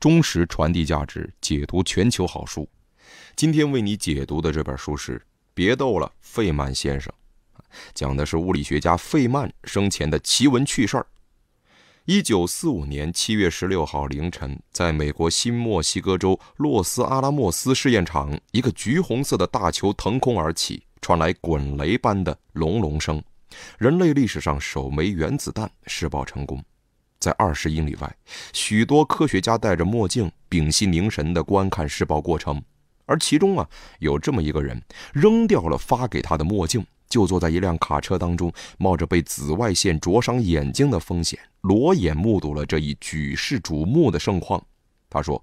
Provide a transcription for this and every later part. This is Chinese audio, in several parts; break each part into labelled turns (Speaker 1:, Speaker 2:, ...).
Speaker 1: 忠实传递价值，解读全球好书。今天为你解读的这本书是《别逗了，费曼先生》，讲的是物理学家费曼生前的奇闻趣事儿。一九四五年七月十六号凌晨，在美国新墨西哥州洛斯阿拉莫斯试验场，一个橘红色的大球腾空而起，传来滚雷般的隆隆声，人类历史上首枚原子弹试爆成功。在二十英里外，许多科学家戴着墨镜，屏息凝神的观看试爆过程。而其中啊，有这么一个人，扔掉了发给他的墨镜，就坐在一辆卡车当中，冒着被紫外线灼伤眼睛的风险，裸眼目睹了这一举世瞩目的盛况。他说：“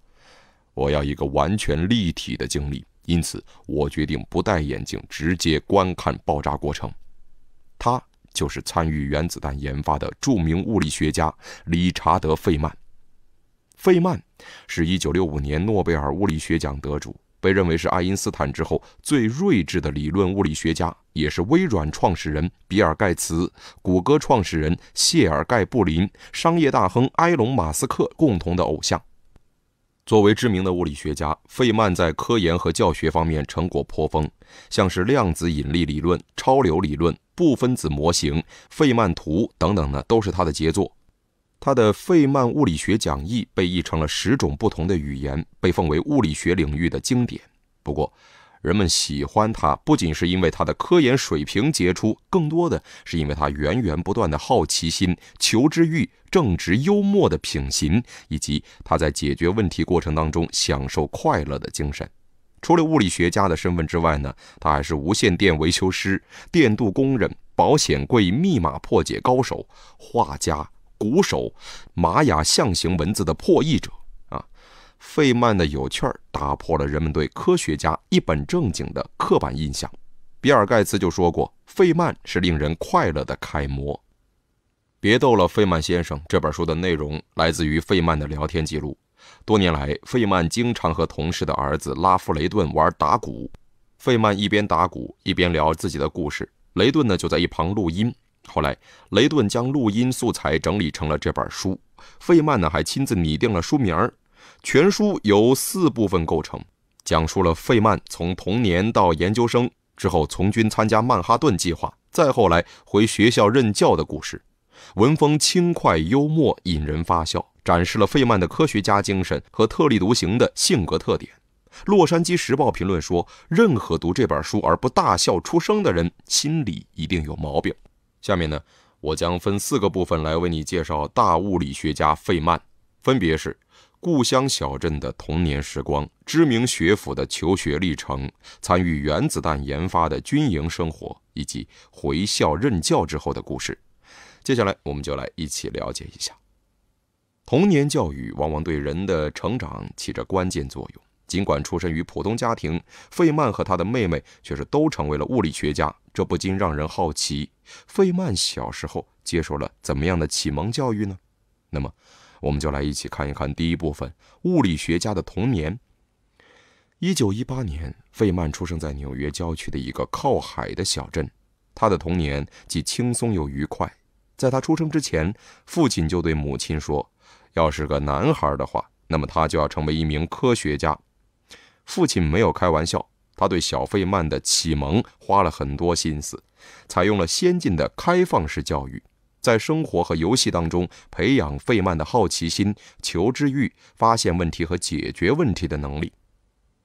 Speaker 1: 我要一个完全立体的经历，因此我决定不戴眼镜，直接观看爆炸过程。”他。就是参与原子弹研发的著名物理学家理查德·费曼。费曼是一九六五年诺贝尔物理学奖得主，被认为是爱因斯坦之后最睿智的理论物理学家，也是微软创始人比尔·盖茨、谷歌创始人谢尔盖·布林、商业大亨埃隆·马斯克共同的偶像。作为知名的物理学家，费曼在科研和教学方面成果颇丰，像是量子引力理论、超流理论、部分子模型、费曼图等等呢，都是他的杰作。他的费曼物理学讲义被译成了十种不同的语言，被奉为物理学领域的经典。不过，人们喜欢他，不仅是因为他的科研水平杰出，更多的是因为他源源不断的好奇心、求知欲、正直幽默的品行，以及他在解决问题过程当中享受快乐的精神。除了物理学家的身份之外呢，他还是无线电维修师、电镀工人、保险柜密码破解高手、画家、鼓手、玛雅象形文字的破译者。费曼的有趣儿打破了人们对科学家一本正经的刻板印象。比尔·盖茨就说过：“费曼是令人快乐的楷模。”别逗了，费曼先生。这本书的内容来自于费曼的聊天记录。多年来，费曼经常和同事的儿子拉夫雷顿玩打鼓。费曼一边打鼓一边聊自己的故事，雷顿呢就在一旁录音。后来，雷顿将录音素材整理成了这本书。费曼呢还亲自拟定了书名儿。全书由四部分构成，讲述了费曼从童年到研究生之后从军参加曼哈顿计划，再后来回学校任教的故事。文风轻快幽默，引人发笑，展示了费曼的科学家精神和特立独行的性格特点。《洛杉矶时报》评论说：“任何读这本书而不大笑出声的人，心里一定有毛病。”下面呢，我将分四个部分来为你介绍大物理学家费曼，分别是。故乡小镇的童年时光，知名学府的求学历程，参与原子弹研发的军营生活，以及回校任教之后的故事。接下来，我们就来一起了解一下。童年教育往往对人的成长起着关键作用。尽管出身于普通家庭，费曼和他的妹妹却是都成为了物理学家，这不禁让人好奇：费曼小时候接受了怎么样的启蒙教育呢？那么？我们就来一起看一看第一部分：物理学家的童年。一九一八年，费曼出生在纽约郊区的一个靠海的小镇。他的童年既轻松又愉快。在他出生之前，父亲就对母亲说：“要是个男孩的话，那么他就要成为一名科学家。”父亲没有开玩笑，他对小费曼的启蒙花了很多心思，采用了先进的开放式教育。在生活和游戏当中培养费曼的好奇心、求知欲、发现问题和解决问题的能力。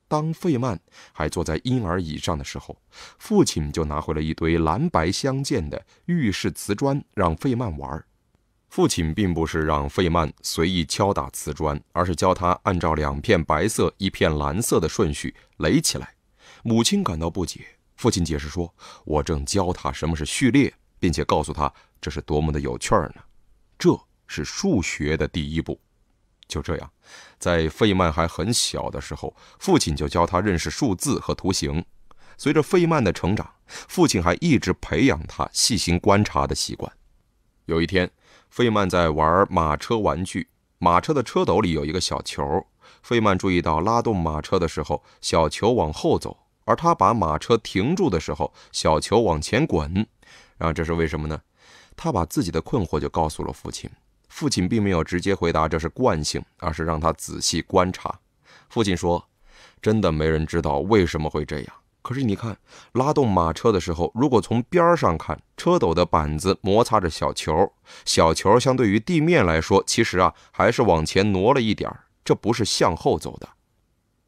Speaker 1: 当费曼还坐在婴儿椅上的时候，父亲就拿回了一堆蓝白相间的浴室瓷砖让费曼玩。父亲并不是让费曼随意敲打瓷砖，而是教他按照两片白色、一片蓝色的顺序垒起来。母亲感到不解，父亲解释说：“我正教他什么是序列，并且告诉他。”这是多么的有趣儿呢！这是数学的第一步。就这样，在费曼还很小的时候，父亲就教他认识数字和图形。随着费曼的成长，父亲还一直培养他细心观察的习惯。有一天，费曼在玩马车玩具，马车的车斗里有一个小球。费曼注意到，拉动马车的时候，小球往后走；而他把马车停住的时候，小球往前滚。然后这是为什么呢？他把自己的困惑就告诉了父亲，父亲并没有直接回答这是惯性，而是让他仔细观察。父亲说：“真的没人知道为什么会这样。可是你看，拉动马车的时候，如果从边儿上看，车斗的板子摩擦着小球，小球相对于地面来说，其实啊还是往前挪了一点，这不是向后走的。”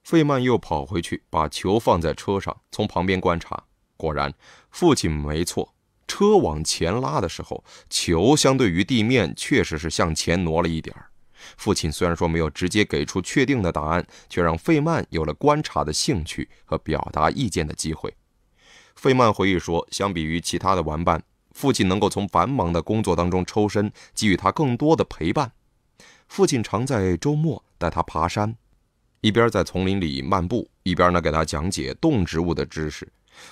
Speaker 1: 费曼又跑回去把球放在车上，从旁边观察，果然父亲没错。车往前拉的时候，球相对于地面确实是向前挪了一点儿。父亲虽然说没有直接给出确定的答案，却让费曼有了观察的兴趣和表达意见的机会。费曼回忆说，相比于其他的玩伴，父亲能够从繁忙的工作当中抽身，给予他更多的陪伴。父亲常在周末带他爬山，一边在丛林里漫步，一边呢给他讲解动植物的知识。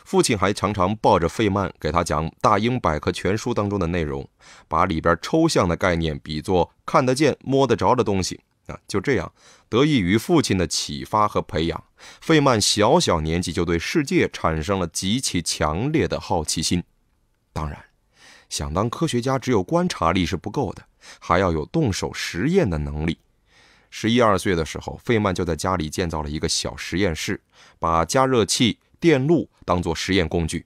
Speaker 1: 父亲还常常抱着费曼给他讲《大英百科全书》当中的内容，把里边抽象的概念比作看得见、摸得着的东西。啊，就这样，得益于父亲的启发和培养，费曼小小年纪就对世界产生了极其强烈的好奇心。当然，想当科学家，只有观察力是不够的，还要有动手实验的能力。十一二岁的时候，费曼就在家里建造了一个小实验室，把加热器。电路当做实验工具。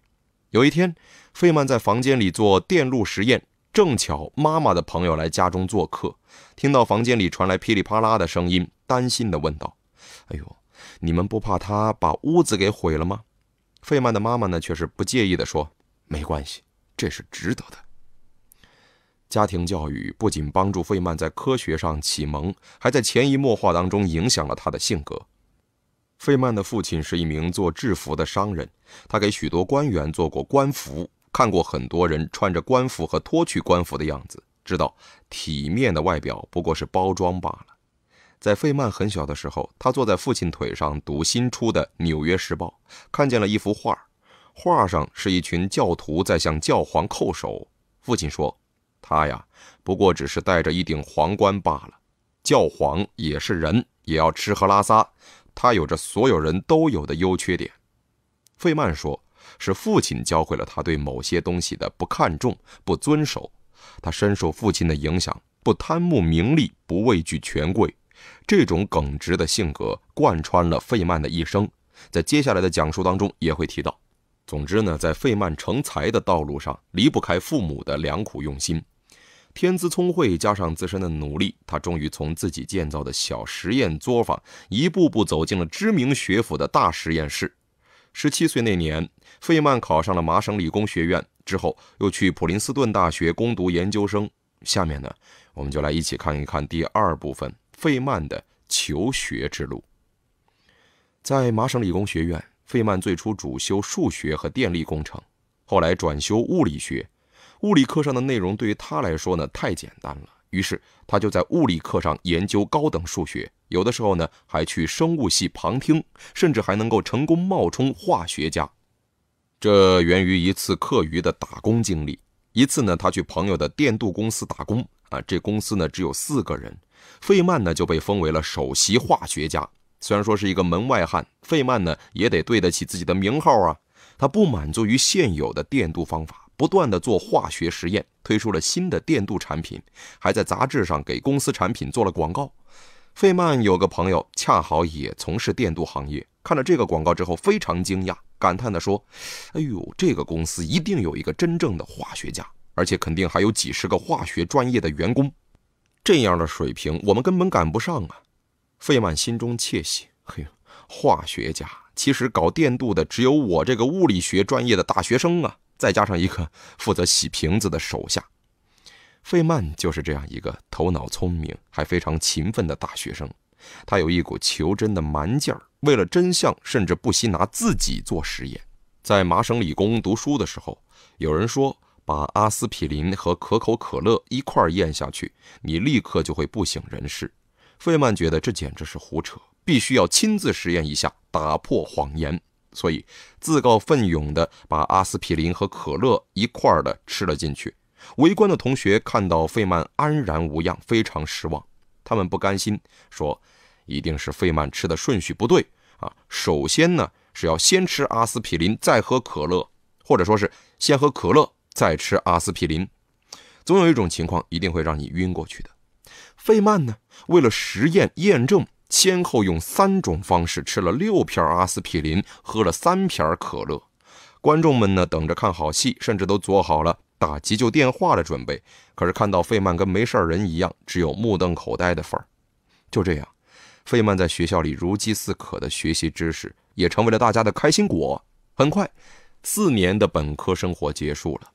Speaker 1: 有一天，费曼在房间里做电路实验，正巧妈妈的朋友来家中做客，听到房间里传来噼里啪啦的声音，担心的问道：“哎呦，你们不怕他把屋子给毁了吗？”费曼的妈妈呢，却是不介意的说：“没关系，这是值得的。”家庭教育不仅帮助费曼在科学上启蒙，还在潜移默化当中影响了他的性格。费曼的父亲是一名做制服的商人，他给许多官员做过官服，看过很多人穿着官服和脱去官服的样子，知道体面的外表不过是包装罢了。在费曼很小的时候，他坐在父亲腿上读新出的《纽约时报》，看见了一幅画，画上是一群教徒在向教皇叩首。父亲说：“他呀，不过只是戴着一顶皇冠罢了，教皇也是人，也要吃喝拉撒。”他有着所有人都有的优缺点，费曼说，是父亲教会了他对某些东西的不看重、不遵守。他深受父亲的影响，不贪慕名利，不畏惧权贵。这种耿直的性格贯穿了费曼的一生，在接下来的讲述当中也会提到。总之呢，在费曼成才的道路上，离不开父母的良苦用心。天资聪慧，加上自身的努力，他终于从自己建造的小实验作坊，一步步走进了知名学府的大实验室。十七岁那年，费曼考上了麻省理工学院，之后又去普林斯顿大学攻读研究生。下面呢，我们就来一起看一看第二部分：费曼的求学之路。在麻省理工学院，费曼最初主修数学和电力工程，后来转修物理学。物理课上的内容对于他来说呢太简单了，于是他就在物理课上研究高等数学，有的时候呢还去生物系旁听，甚至还能够成功冒充化学家。这源于一次课余的打工经历。一次呢，他去朋友的电镀公司打工啊，这公司呢只有四个人，费曼呢就被封为了首席化学家。虽然说是一个门外汉，费曼呢也得对得起自己的名号啊。他不满足于现有的电镀方法。不断地做化学实验，推出了新的电镀产品，还在杂志上给公司产品做了广告。费曼有个朋友恰好也从事电镀行业，看了这个广告之后非常惊讶，感叹地说：“哎呦，这个公司一定有一个真正的化学家，而且肯定还有几十个化学专业的员工。这样的水平，我们根本赶不上啊！”费曼心中窃喜：“嘿，化学家，其实搞电镀的只有我这个物理学专业的大学生啊。”再加上一个 负责洗瓶子的手下，费曼就是这样一个头脑聪明还非常勤奋的大学生。他有一股求真的蛮劲儿，为了真相，甚至不惜拿自己做实验。在麻省理工读书的时候，有人说把阿司匹林和可口可乐一块咽下去，你立刻就会不省人事。费曼觉得这简直是胡扯，必须要亲自实验一下，打破谎言。所以，自告奋勇地把阿司匹林和可乐一块儿的吃了进去。围观的同学看到费曼安然无恙，非常失望。他们不甘心，说：“一定是费曼吃的顺序不对啊！首先呢，是要先吃阿司匹林，再喝可乐，或者说是先喝可乐，再吃阿司匹林。总有一种情况一定会让你晕过去的。”费曼呢，为了实验验证。先后用三种方式吃了六片阿司匹林，喝了三瓶可乐。观众们呢，等着看好戏，甚至都做好了打急救电话的准备。可是看到费曼跟没事人一样，只有目瞪口呆的份儿。就这样，费曼在学校里如饥似渴的学习知识，也成为了大家的开心果。很快，四年的本科生活结束了。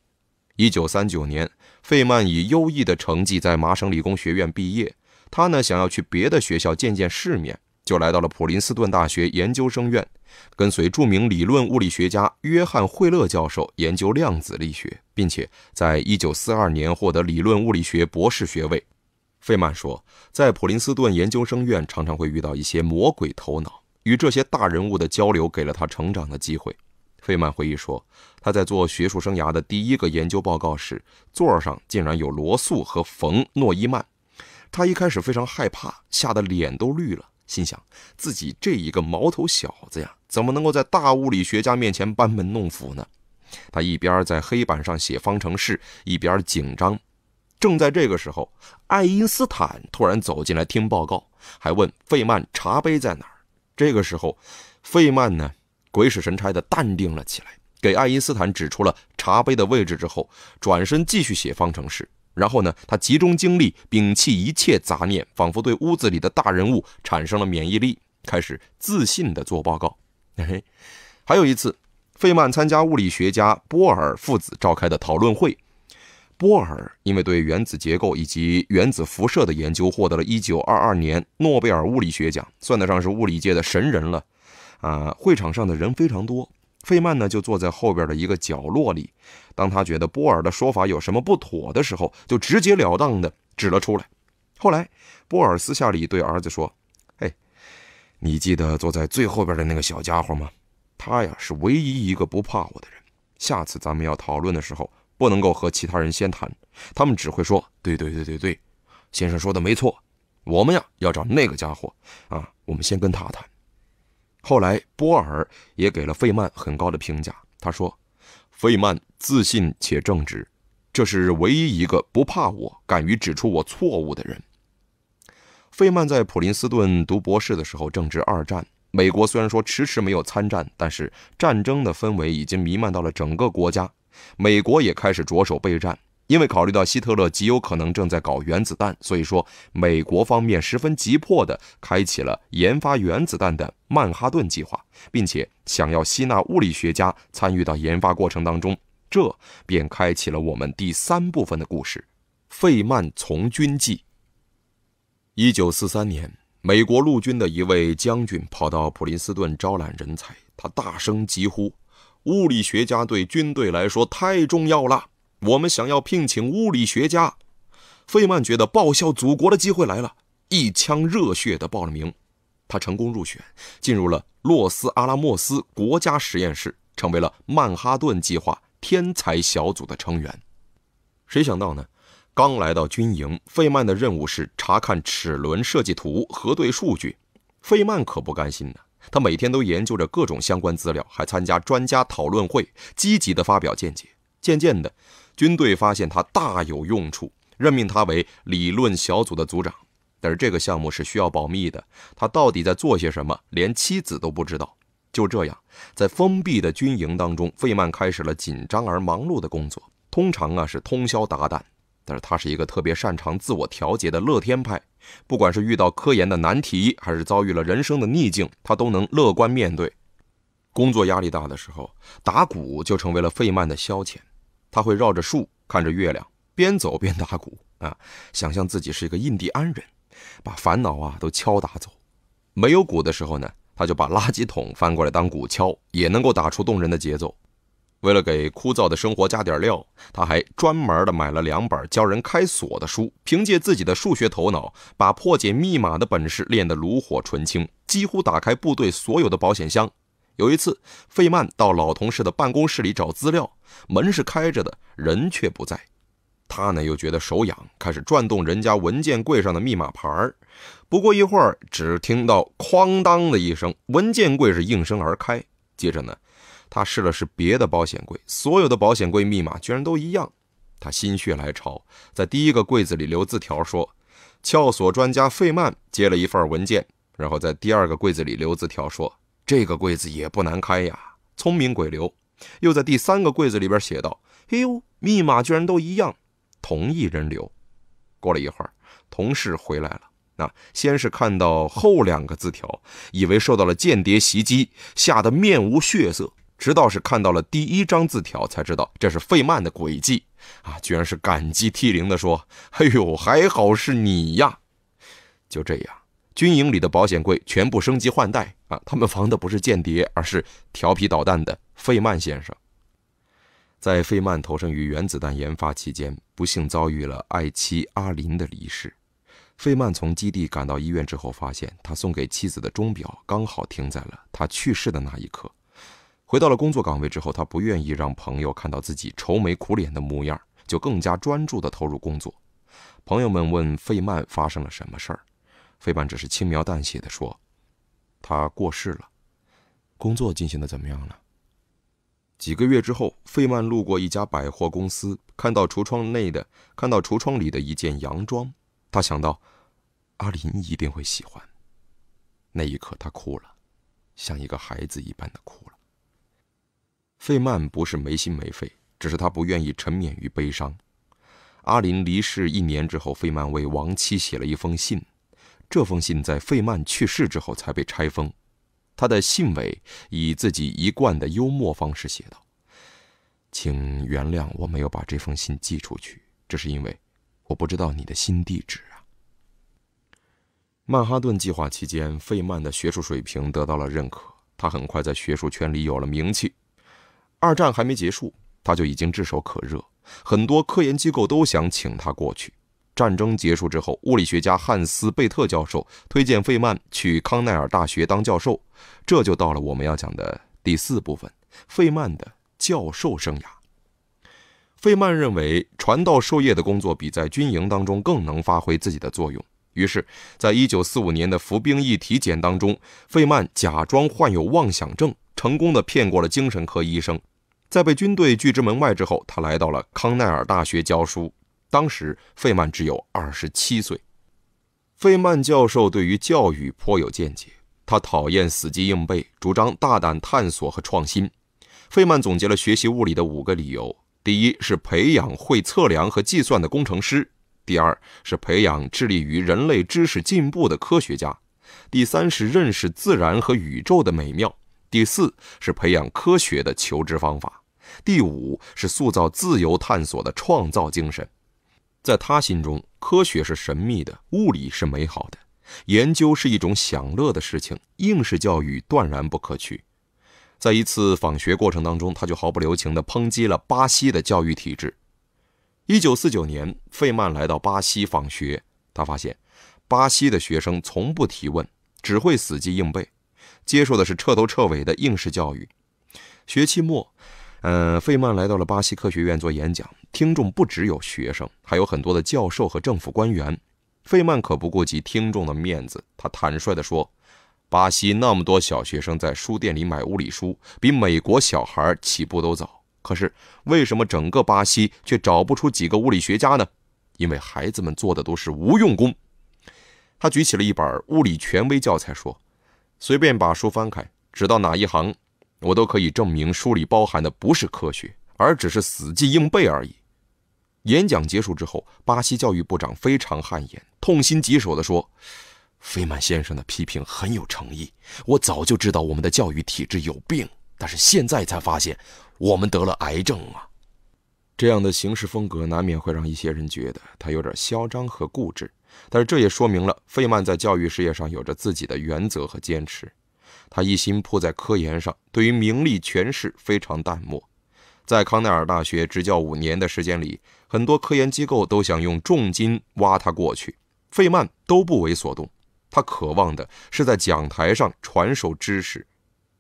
Speaker 1: 一九三九年，费曼以优异的成绩在麻省理工学院毕业。他呢，想要去别的学校见见世面，就来到了普林斯顿大学研究生院，跟随著名理论物理学家约翰惠勒教授研究量子力学，并且在一九四二年获得理论物理学博士学位。费曼说，在普林斯顿研究生院常常会遇到一些魔鬼头脑，与这些大人物的交流给了他成长的机会。费曼回忆说，他在做学术生涯的第一个研究报告时，座儿上竟然有罗素和冯诺依曼。他一开始非常害怕，吓得脸都绿了，心想自己这一个毛头小子呀，怎么能够在大物理学家面前班门弄斧呢？他一边在黑板上写方程式，一边紧张。正在这个时候，爱因斯坦突然走进来听报告，还问费曼茶杯在哪儿。这个时候，费曼呢，鬼使神差的淡定了起来，给爱因斯坦指出了茶杯的位置之后，转身继续写方程式。然后呢，他集中精力，摒弃一切杂念，仿佛对屋子里的大人物产生了免疫力，开始自信地做报告。嘿，还有一次，费曼参加物理学家波尔父子召开的讨论会。波尔因为对原子结构以及原子辐射的研究，获得了一九二二年诺贝尔物理学奖，算得上是物理界的神人了。啊，会场上的人非常多，费曼呢就坐在后边的一个角落里。当他觉得波尔的说法有什么不妥的时候，就直截了当的指了出来。后来，波尔私下里对儿子说：“嘿，你记得坐在最后边的那个小家伙吗？他呀是唯一一个不怕我的人。下次咱们要讨论的时候，不能够和其他人先谈，他们只会说‘对对对对对，先生说的没错’。我们呀要找那个家伙啊，我们先跟他谈。”后来，波尔也给了费曼很高的评价，他说。费曼自信且正直，这是唯一一个不怕我、敢于指出我错误的人。费曼在普林斯顿读博士的时候正值二战，美国虽然说迟迟没有参战，但是战争的氛围已经弥漫到了整个国家，美国也开始着手备战。因为考虑到希特勒极有可能正在搞原子弹，所以说美国方面十分急迫地开启了研发原子弹的曼哈顿计划，并且想要吸纳物理学家参与到研发过程当中，这便开启了我们第三部分的故事：费曼从军记。一九四三年，美国陆军的一位将军跑到普林斯顿招揽人才，他大声疾呼：“物理学家对军队来说太重要了。”我们想要聘请物理学家，费曼觉得报效祖国的机会来了，一腔热血的报了名。他成功入选，进入了洛斯阿拉莫斯国家实验室，成为了曼哈顿计划天才小组的成员。谁想到呢？刚来到军营，费曼的任务是查看齿轮设计图，核对数据。费曼可不甘心呢，他每天都研究着各种相关资料，还参加专家讨论会，积极的发表见解。渐渐的。军队发现他大有用处，任命他为理论小组的组长。但是这个项目是需要保密的，他到底在做些什么，连妻子都不知道。就这样，在封闭的军营当中，费曼开始了紧张而忙碌的工作。通常啊是通宵达旦，但是他是一个特别擅长自我调节的乐天派。不管是遇到科研的难题，还是遭遇了人生的逆境，他都能乐观面对。工作压力大的时候，打鼓就成为了费曼的消遣。他会绕着树看着月亮，边走边打鼓啊，想象自己是一个印第安人，把烦恼啊都敲打走。没有鼓的时候呢，他就把垃圾桶翻过来当鼓敲，也能够打出动人的节奏。为了给枯燥的生活加点料，他还专门的买了两本教人开锁的书，凭借自己的数学头脑，把破解密码的本事练得炉火纯青，几乎打开部队所有的保险箱。有一次，费曼到老同事的办公室里找资料，门是开着的，人却不在。他呢又觉得手痒，开始转动人家文件柜上的密码牌儿。不过一会儿，只听到“哐当”的一声，文件柜是应声而开。接着呢，他试了试别的保险柜，所有的保险柜密码居然都一样。他心血来潮，在第一个柜子里留字条说：“撬锁专家费曼接了一份文件。”然后在第二个柜子里留字条说。这个柜子也不难开呀，聪明鬼留，又在第三个柜子里边写道：“哎呦，密码居然都一样，同一人留。”过了一会儿，同事回来了，那先是看到后两个字条，以为受到了间谍袭击，吓得面无血色。直到是看到了第一张字条，才知道这是费曼的诡计，啊，居然是感激涕零的说：“哎呦，还好是你呀！”就这样，军营里的保险柜全部升级换代。啊，他们防的不是间谍，而是调皮捣蛋的费曼先生。在费曼投身于原子弹研发期间，不幸遭遇了爱妻阿林的离世。费曼从基地赶到医院之后，发现他送给妻子的钟表刚好停在了他去世的那一刻。回到了工作岗位之后，他不愿意让朋友看到自己愁眉苦脸的模样，就更加专注的投入工作。朋友们问费曼发生了什么事儿，费曼只是轻描淡写的说。他过世了，工作进行的怎么样了？几个月之后，费曼路过一家百货公司，看到橱窗内的看到橱窗里的一件洋装，他想到阿林一定会喜欢。那一刻，他哭了，像一个孩子一般的哭了。费曼不是没心没肺，只是他不愿意沉湎于悲伤。阿林离世一年之后，费曼为亡妻写了一封信。这封信在费曼去世之后才被拆封，他的信尾以自己一贯的幽默方式写道：“请原谅我没有把这封信寄出去，这是因为我不知道你的新地址啊。”曼哈顿计划期间，费曼的学术水平得到了认可，他很快在学术圈里有了名气。二战还没结束，他就已经炙手可热，很多科研机构都想请他过去。战争结束之后，物理学家汉斯·贝特教授推荐费曼去康奈尔大学当教授，这就到了我们要讲的第四部分——费曼的教授生涯。费曼认为传道授业的工作比在军营当中更能发挥自己的作用，于是，在一九四五年的服兵役体检当中，费曼假装患有妄想症，成功的骗过了精神科医生。在被军队拒之门外之后，他来到了康奈尔大学教书。当时，费曼只有二十七岁。费曼教授对于教育颇有见解，他讨厌死记硬背，主张大胆探索和创新。费曼总结了学习物理的五个理由：第一是培养会测量和计算的工程师；第二是培养致力于人类知识进步的科学家；第三是认识自然和宇宙的美妙；第四是培养科学的求知方法；第五是塑造自由探索的创造精神。在他心中，科学是神秘的，物理是美好的，研究是一种享乐的事情，应试教育断然不可取。在一次访学过程当中，他就毫不留情地抨击了巴西的教育体制。一九四九年，费曼来到巴西访学，他发现，巴西的学生从不提问，只会死记硬背，接受的是彻头彻尾的应试教育。学期末。嗯，费曼来到了巴西科学院做演讲，听众不只有学生，还有很多的教授和政府官员。费曼可不顾及听众的面子，他坦率地说：“巴西那么多小学生在书店里买物理书，比美国小孩起步都早。可是为什么整个巴西却找不出几个物理学家呢？因为孩子们做的都是无用功。”他举起了一本物理权威教材，说：“随便把书翻开，指到哪一行。”我都可以证明，书里包含的不是科学，而只是死记硬背而已。演讲结束之后，巴西教育部长非常汗颜，痛心疾首地说：“费曼先生的批评很有诚意，我早就知道我们的教育体制有病，但是现在才发现，我们得了癌症啊！”这样的行事风格难免会让一些人觉得他有点嚣张和固执，但是这也说明了费曼在教育事业上有着自己的原则和坚持。他一心扑在科研上，对于名利权势非常淡漠。在康奈尔大学执教五年的时间里，很多科研机构都想用重金挖他过去，费曼都不为所动。他渴望的是在讲台上传授知识。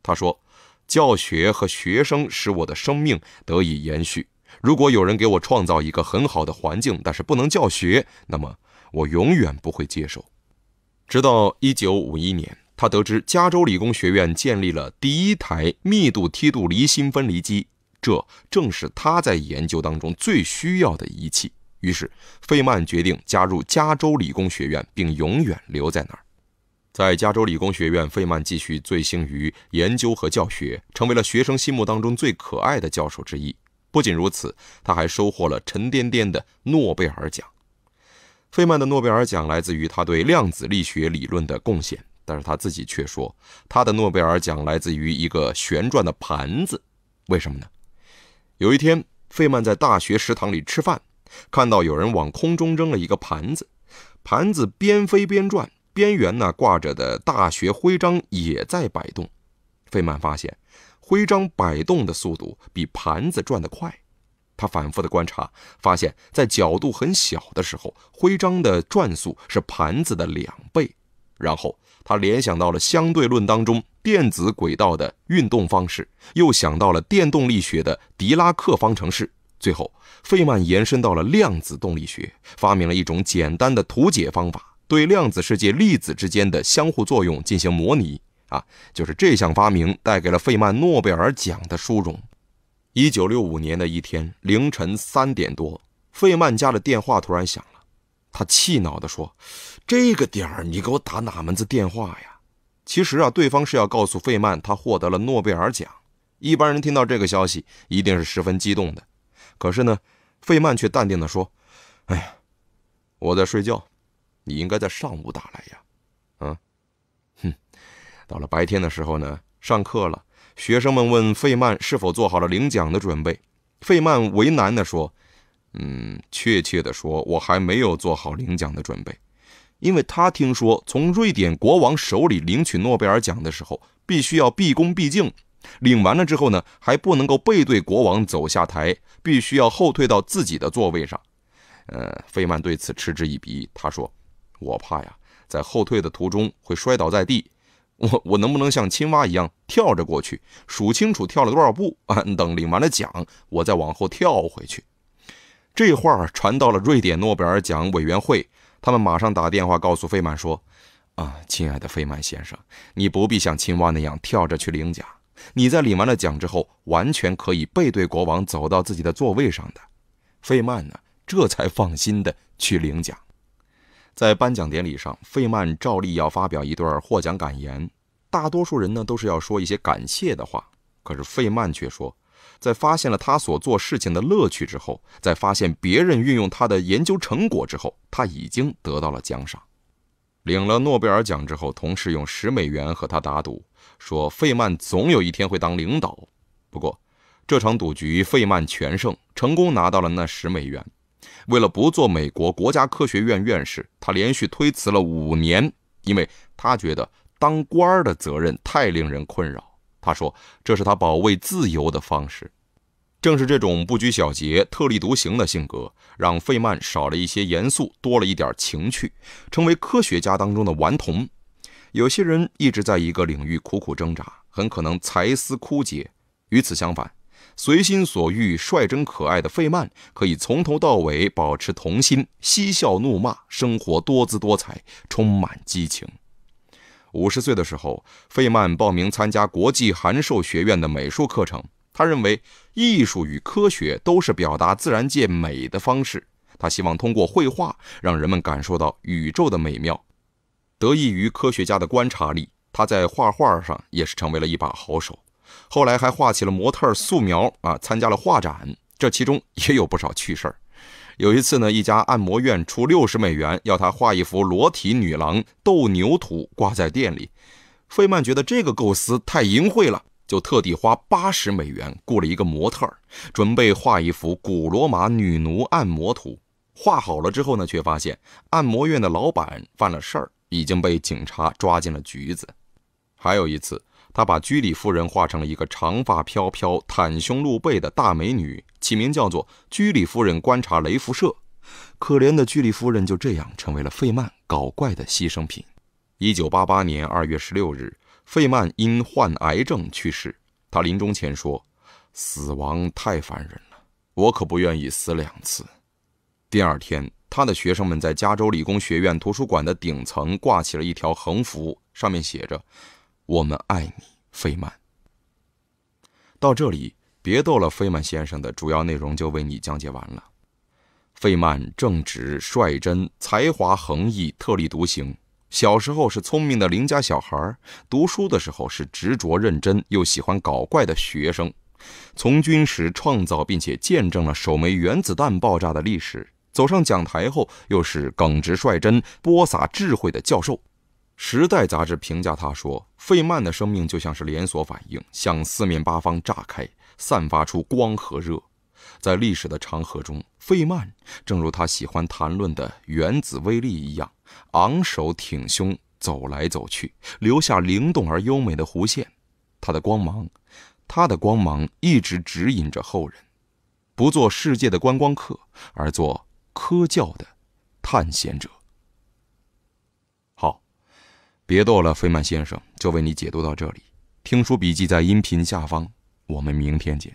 Speaker 1: 他说：“教学和学生使我的生命得以延续。如果有人给我创造一个很好的环境，但是不能教学，那么我永远不会接受。”直到1951年。他得知加州理工学院建立了第一台密度梯度离心分离机，这正是他在研究当中最需要的仪器。于是，费曼决定加入加州理工学院，并永远留在那儿。在加州理工学院，费曼继续醉心于研究和教学，成为了学生心目当中最可爱的教授之一。不仅如此，他还收获了沉甸甸的诺贝尔奖。费曼的诺贝尔奖来自于他对量子力学理论的贡献。但是他自己却说，他的诺贝尔奖来自于一个旋转的盘子。为什么呢？有一天，费曼在大学食堂里吃饭，看到有人往空中扔了一个盘子，盘子边飞边转，边缘那挂着的大学徽章也在摆动。费曼发现，徽章摆动的速度比盘子转得快。他反复的观察，发现在角度很小的时候，徽章的转速是盘子的两倍。然后他联想到了相对论当中电子轨道的运动方式，又想到了电动力学的狄拉克方程式，最后费曼延伸到了量子动力学，发明了一种简单的图解方法，对量子世界粒子之间的相互作用进行模拟。啊，就是这项发明带给了费曼诺贝尔奖的殊荣。一九六五年的一天凌晨三点多，费曼家的电话突然响。他气恼地说：“这个点儿你给我打哪门子电话呀？”其实啊，对方是要告诉费曼他获得了诺贝尔奖。一般人听到这个消息一定是十分激动的，可是呢，费曼却淡定地说：“哎呀，我在睡觉，你应该在上午打来呀，嗯，哼。”到了白天的时候呢，上课了，学生们问费曼是否做好了领奖的准备。费曼为难地说。嗯，确切的说，我还没有做好领奖的准备，因为他听说从瑞典国王手里领取诺贝尔奖的时候，必须要毕恭毕敬，领完了之后呢，还不能够背对国王走下台，必须要后退到自己的座位上。呃，费曼对此嗤之以鼻，他说：“我怕呀，在后退的途中会摔倒在地，我我能不能像青蛙一样跳着过去，数清楚跳了多少步啊？等领完了奖，我再往后跳回去。”这话传到了瑞典诺贝尔奖委员会，他们马上打电话告诉费曼说：“啊，亲爱的费曼先生，你不必像青蛙那样跳着去领奖，你在领完了奖之后，完全可以背对国王走到自己的座位上的。”费曼呢，这才放心的去领奖。在颁奖典礼上，费曼照例要发表一段获奖感言，大多数人呢都是要说一些感谢的话，可是费曼却说。在发现了他所做事情的乐趣之后，在发现别人运用他的研究成果之后，他已经得到了奖赏，领了诺贝尔奖之后，同事用十美元和他打赌，说费曼总有一天会当领导。不过，这场赌局费曼全胜，成功拿到了那十美元。为了不做美国国家科学院院士，他连续推辞了五年，因为他觉得当官儿的责任太令人困扰。他说：“这是他保卫自由的方式。”正是这种不拘小节、特立独行的性格，让费曼少了一些严肃，多了一点情趣，成为科学家当中的顽童。有些人一直在一个领域苦苦挣扎，很可能才思枯竭。与此相反，随心所欲、率真可爱的费曼，可以从头到尾保持童心，嬉笑怒骂，生活多姿多彩，充满激情。五十岁的时候，费曼报名参加国际函授学院的美术课程。他认为艺术与科学都是表达自然界美的方式。他希望通过绘画让人们感受到宇宙的美妙。得益于科学家的观察力，他在画画上也是成为了一把好手。后来还画起了模特素描啊，参加了画展。这其中也有不少趣事儿。有一次呢，一家按摩院出六十美元要他画一幅裸体女郎斗牛图挂在店里，费曼觉得这个构思太淫秽了，就特地花八十美元雇了一个模特儿，准备画一幅古罗马女奴按摩图。画好了之后呢，却发现按摩院的老板犯了事儿，已经被警察抓进了局子。还有一次。他把居里夫人画成了一个长发飘飘、袒胸露背的大美女，起名叫做“居里夫人观察镭辐射”。可怜的居里夫人就这样成为了费曼搞怪的牺牲品。一九八八年二月十六日，费曼因患癌症去世。他临终前说：“死亡太烦人了，我可不愿意死两次。”第二天，他的学生们在加州理工学院图书馆的顶层挂起了一条横幅，上面写着。我们爱你，费曼。到这里，别逗了，费曼先生的主要内容就为你讲解完了。费曼正直、率真、才华横溢、特立独行。小时候是聪明的邻家小孩，读书的时候是执着认真又喜欢搞怪的学生。从军时创造并且见证了首枚原子弹爆炸的历史。走上讲台后，又是耿直率真、播撒智慧的教授。时代杂志评价他说：“费曼的生命就像是连锁反应，向四面八方炸开，散发出光和热。在历史的长河中，费曼正如他喜欢谈论的原子威力一样，昂首挺胸走来走去，留下灵动而优美的弧线。他的光芒，他的光芒一直指引着后人，不做世界的观光客，而做科教的探险者。”别逗了，费曼先生，就为你解读到这里。听书笔记在音频下方，我们明天见。